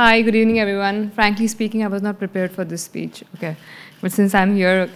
Hi, good evening, everyone. Frankly speaking, I was not prepared for this speech. Okay, but since I'm here,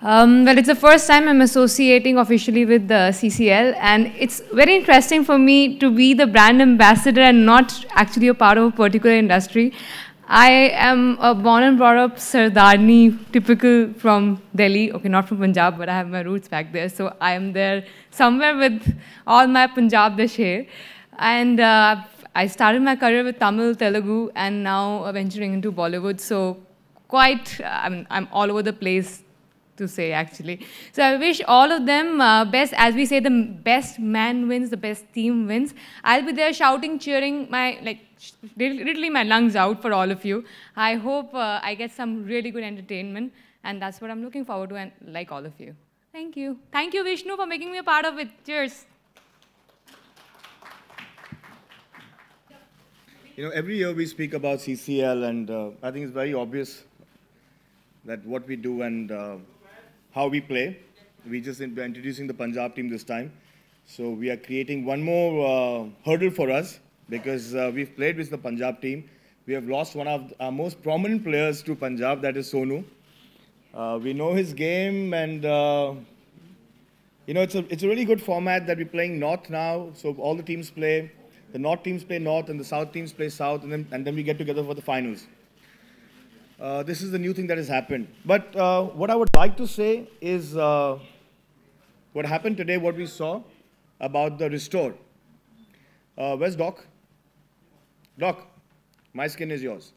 um, well, it's the first time I'm associating officially with the CCL, and it's very interesting for me to be the brand ambassador and not actually a part of a particular industry. I am a born and brought up Sardarni, typical from Delhi. Okay, not from Punjab, but I have my roots back there, so I am there somewhere with all my Punjab deshe, and. Uh, I started my career with Tamil, Telugu, and now uh, venturing into Bollywood. So quite, uh, I'm, I'm all over the place to say actually. So I wish all of them uh, best, as we say, the best man wins, the best team wins. I'll be there shouting, cheering my, like, literally my lungs out for all of you. I hope uh, I get some really good entertainment, and that's what I'm looking forward to, and like all of you. Thank you. Thank you, Vishnu, for making me a part of it. Cheers. You know, every year we speak about CCL, and uh, I think it's very obvious that what we do and uh, how we play. We just in, introducing the Punjab team this time, so we are creating one more uh, hurdle for us because uh, we've played with the Punjab team. We have lost one of our most prominent players to Punjab, that is Sonu. Uh, we know his game, and uh, you know it's a it's a really good format that we're playing North now. So all the teams play. The North teams play North and the South teams play South, and then, and then we get together for the finals. Uh, this is the new thing that has happened. But uh, what I would like to say is uh, what happened today, what we saw about the restore. Uh, where's Doc? Doc, my skin is yours.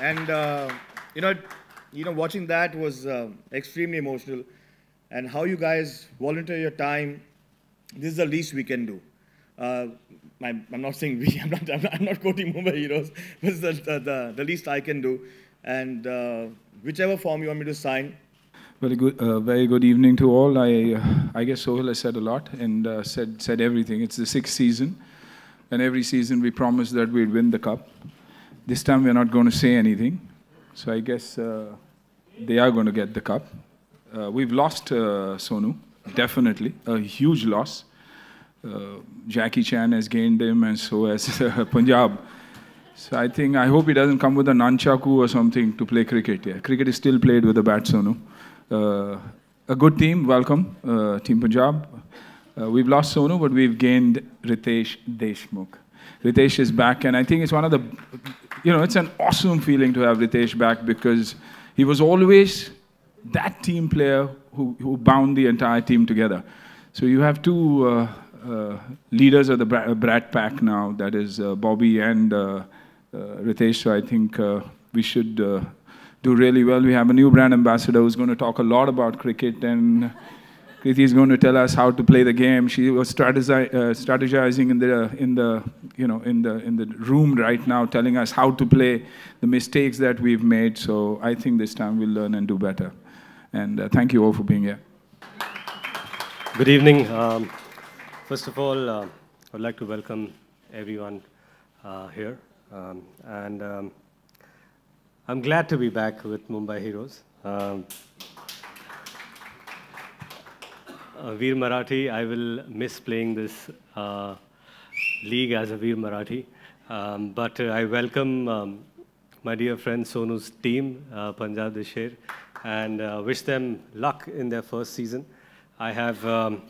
And uh, you know, you know, watching that was uh, extremely emotional, and how you guys volunteer your time this is the least we can do. Uh, I'm, I'm, not saying we, I'm not, I'm not, I'm not quoting Mumbai Heroes, but the, the, the, least I can do. And uh, whichever form you want me to sign. Very good, uh, very good evening to all. I, I guess Sohil has said a lot and uh, said, said everything. It's the sixth season, and every season we promised that we'd win the cup. This time we're not going to say anything, so I guess uh, they are going to get the cup. Uh, we've lost Sonu definitely a huge loss. Uh, Jackie Chan has gained him, and so has uh, Punjab. So I think I hope he doesn't come with a nunchaku or something to play cricket. Yeah, cricket is still played with a bat, so no. Uh, a good team, welcome, uh, Team Punjab. Uh, we've lost Sonu, but we've gained Ritesh Deshmukh. Ritesh is back, and I think it's one of the, you know, it's an awesome feeling to have Ritesh back because he was always that team player who, who bound the entire team together. So you have two uh, uh, leaders of the brat, pack now, that is uh, Bobby and uh, uh, Ritesh. So I think uh, we should do really well. We have a new brand ambassador who's going to talk a lot about cricket and Kriti is going to tell us how to play the game. She was strategi strategizing in the, in, the, you know, in, the, in the room right now, telling us how to play, the mistakes that we've made. So I think this time we'll learn and do better. And uh, thank you all for being here. Good evening. Um, first of all, uh, I'd like to welcome everyone uh, here. Um, and um, I'm glad to be back with Mumbai Heroes. Um, uh, Veer Marathi, I will miss playing this uh, league as a Veer Marathi. Um, but uh, I welcome um, my dear friend Sonu's team, Punjab Desher, and uh, wish them luck in their first season. I have um,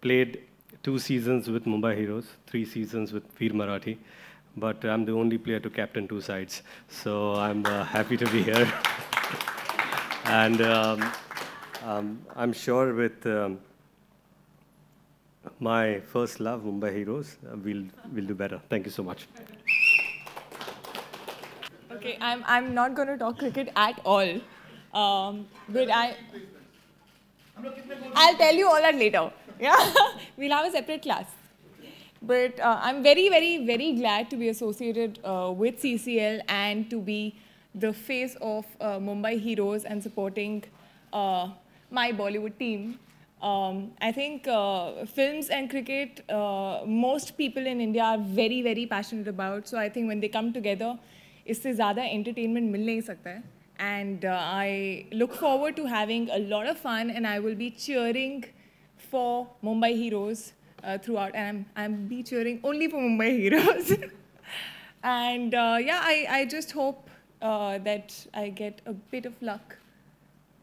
played two seasons with Mumbai Heroes, three seasons with Veer Marathi, but I'm the only player to captain two sides. So I'm uh, happy to be here. and um, um, I'm sure with um, my first love, Mumbai Heroes. Uh, we'll, we'll do better. Thank you so much. Okay, I'm, I'm not going to talk cricket at all. Um, I? I'll tell you all that later. Yeah, we'll have a separate class. But uh, I'm very, very, very glad to be associated uh, with CCL and to be the face of uh, Mumbai Heroes and supporting uh, my Bollywood team. Um, I think uh, films and cricket, uh, most people in India are very, very passionate about. So I think when they come together, इससे ज़्यादा entertainment मिल नहीं सकता है. And uh, I look forward to having a lot of fun, and I will be cheering for Mumbai Heroes uh, throughout. And I'm, I'm be cheering only for Mumbai Heroes. and uh, yeah, I, I just hope uh, that I get a bit of luck.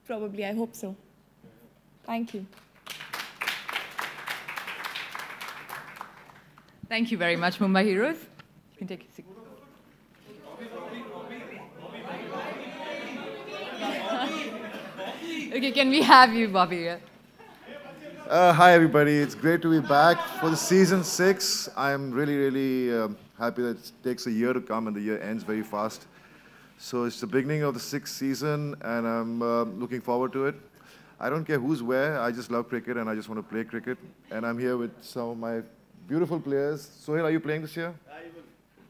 Probably, I hope so. Thank you. Thank you very much, Mumbai Heroes. You can take a seat. Okay, can we have you, Bobby? Uh, hi, everybody. It's great to be back for the season six. I'm really, really um, happy that it takes a year to come and the year ends very fast. So it's the beginning of the sixth season, and I'm uh, looking forward to it. I don't care who's where. I just love cricket, and I just want to play cricket. And I'm here with some of my beautiful players. Sohail, are you playing this year?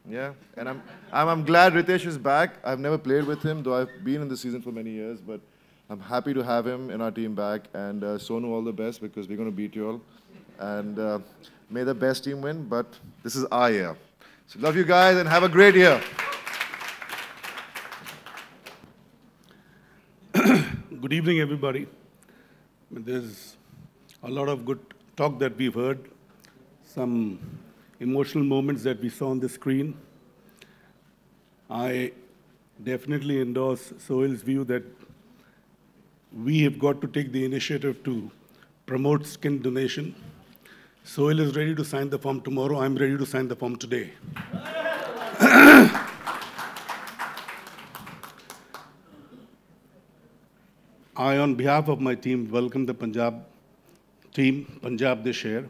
Yeah, and I'm, I'm, I'm glad Ritesh is back. I've never played with him, though I've been in the season for many years, but I'm happy to have him in our team back. And uh, Sonu, all the best because we're going to beat you all. And uh, may the best team win, but this is our year. So love you guys and have a great year. good evening, everybody. There's a lot of good talk that we've heard, some emotional moments that we saw on the screen. I definitely endorse Soil's view that we have got to take the initiative to promote skin donation. Soil is ready to sign the form tomorrow. I'm ready to sign the form today. I, on behalf of my team, welcome the Punjab team, Punjab this year.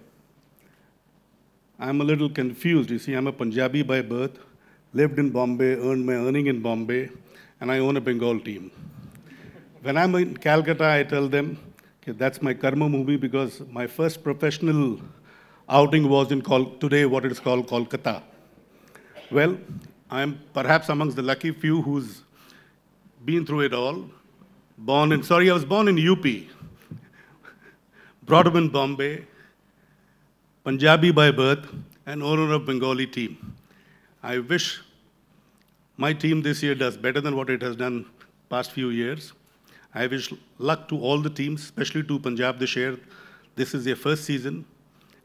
I'm a little confused. You see, I'm a Punjabi by birth, lived in Bombay, earned my earning in Bombay, and I own a Bengal team when I'm in Calcutta, I tell them, okay, that's my karma movie because my first professional outing was in Col today what it is called Kolkata. Well, I'm perhaps amongst the lucky few who's been through it all. Born in, sorry, I was born in UP, brought up in Bombay, Punjabi by birth, and owner of Bengali team. I wish my team this year does better than what it has done past few years. I wish luck to all the teams, especially to Punjab this year. This is their first season,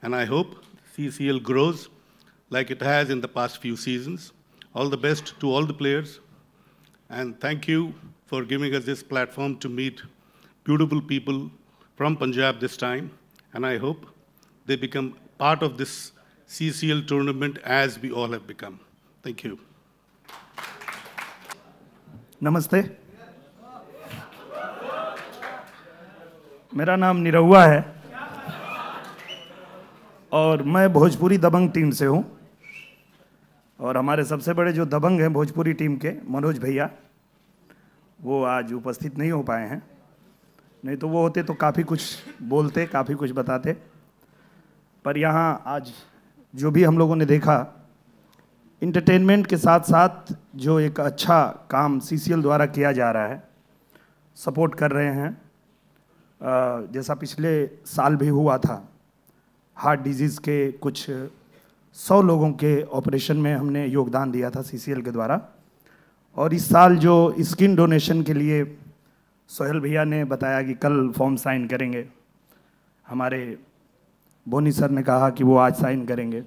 and I hope CCL grows like it has in the past few seasons. All the best to all the players, and thank you for giving us this platform to meet beautiful people from Punjab this time, and I hope they become part of this CCL tournament as we all have become. Thank you. Namaste. मेरा नाम निरहुआ है और मैं भोजपुरी दबंग team से हूँ और हमारे सबसे बड़े जो दबंग हैं भोजपुरी टीम के मनोज भैया वो आज उपस्थित नहीं हो पाए हैं नहीं तो वो होते तो काफ़ी कुछ बोलते काफ़ी कुछ बताते पर यहाँ आज जो भी हम लोगों ने देखा इंटरटेनमेंट के साथ साथ जो एक अच्छा काम सी द्वारा किया जा रहा है सपोर्ट कर रहे हैं जैसा पिछले साल भी हुआ था हार्ट डिजीज़ के कुछ सौ लोगों के ऑपरेशन में हमने योगदान दिया था सी के द्वारा और इस साल जो स्किन डोनेशन के लिए सोहेल भैया ने बताया कि कल फॉर्म साइन करेंगे हमारे बोनी सर ने कहा कि वो आज साइन करेंगे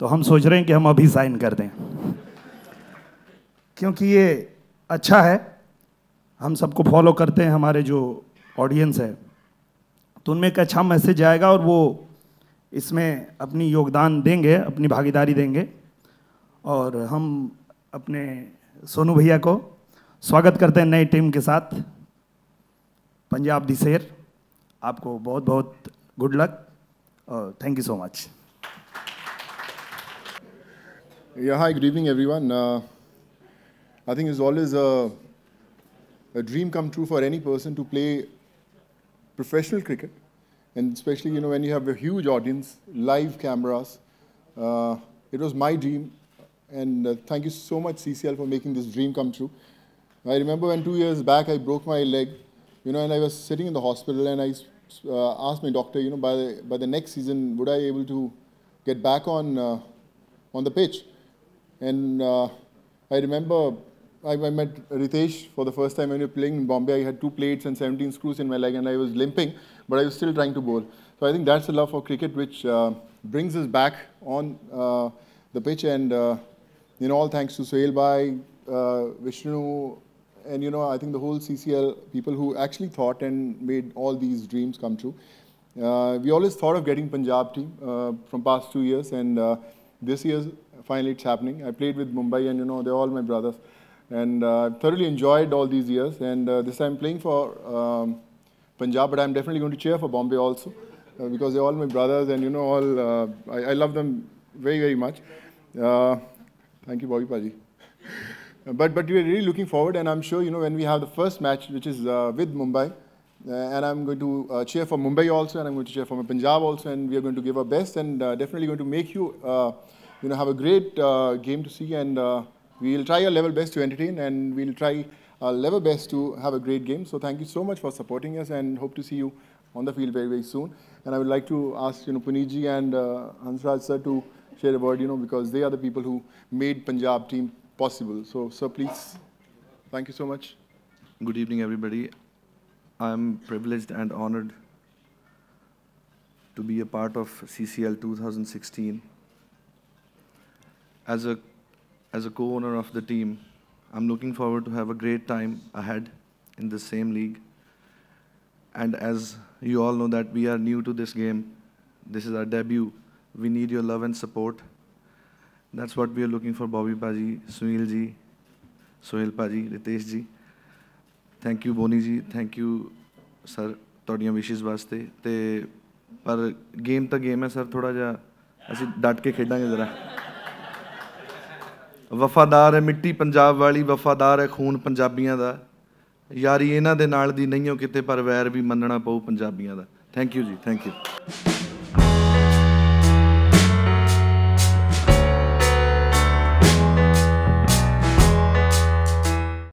तो हम सोच रहे हैं कि हम अभी साइन कर दें क्योंकि ये अच्छा है हम सबको फॉलो करते हैं हमारे जो ऑडियंस है तो उनमें एक अच्छा मैसेज आएगा और वो इसमें अपनी योगदान देंगे अपनी भागीदारी देंगे और हम अपने सोनू भैया को स्वागत करते हैं नई टीम के साथ पंजाब शेर आपको बहुत बहुत गुड लक और thank you so much Yeah, hi, good evening, everyone. Uh, is think it's always a, a dream come true for any professional cricket, and especially you know when you have a huge audience, live cameras. Uh, it was my dream, and uh, thank you so much CCL for making this dream come true. I remember when two years back I broke my leg, you know, and I was sitting in the hospital, and I uh, asked my doctor, you know, by the, by the next season would I able to get back on uh, on the pitch, and uh, I remember I, I met Ritesh for the first time when we were playing in Bombay. I had two plates and 17 screws in my leg and I was limping, but I was still trying to bowl. So I think that's the love for cricket which uh, brings us back on uh, the pitch and, uh, you know, all thanks to Sohail Bhai, uh, Vishnu, and, you know, I think the whole CCL people who actually thought and made all these dreams come true. Uh, we always thought of getting Punjab team uh, from past two years and this year finally it's happening. I played with Mumbai and, you know, they're all my brothers. And uh, thoroughly enjoyed all these years. And uh, this time playing for um, Punjab, but I'm definitely going to cheer for Bombay also uh, because they're all my brothers and, you know, all uh, I, I, love them very, very much. Uh, thank you, Bobby Paji. but, but we're really looking forward, and I'm sure, you know, when we have the first match, which is uh, with Mumbai, uh, and I'm going to uh, cheer for Mumbai also, and I'm going to cheer for Punjab also, and we are going to give our best, and uh, definitely going to make you, uh, you know, have a great game to see, and We'll try our level best to entertain and we'll try our level best to have a great game. So thank you so much for supporting us and hope to see you on the field very, very soon. And I would like to ask, you know, Puniji and uh, Hansraj sir to share a word, you know, because they are the people who made Punjab team possible. So, sir, please, thank you so much. Good evening, everybody. I'm privileged and honored to be a part of CCL 2016. As a as a co-owner of the team, I'm looking forward to have a great time ahead in the same league. And as you all know that we are new to this game, this is our debut. We need your love and support. That's what we are looking for, Bobby Paji, Sunil ji, Sohil Paji, Ritesh ji. Thank you, Bonny Ji. Thank you, sir. ਤੁਹਾਡੀਆਂ ਵਿਸ਼ੇਸ ਵਾਸਤੇ ਤੇ ਪਰ game ਤਾਂ game ਹੈ sir ਥੋੜਾ ਜਿਹਾ ਅਸੀਂ ਡਟ ਕੇ ਖੇਡਾਂਗੇ ਜ਼ਰਾ ਵਫਾਦਾਰ ਹੈ ਮਿੱਟੀ ਪੰਜਾਬ ਵਾਲੀ ਵਫਾਦਾਰ ਹੈ ਖੂਨ ਪੰਜਾਬੀਆਂ ਦਾ ਯਾਰੀ ਇਹਨਾਂ ਦੇ ਨਾਲ ਦੀ ਨਹੀਂ ਹੋ ਕਿਤੇ ਪਰ ਵੈਰ ਵੀ ਮੰਨਣਾ ਪਊ ਪੰਜਾਬੀਆਂ ਦਾ ਥੈਂਕ ਯੂ ਜੀ ਥੈਂਕ ਯੂ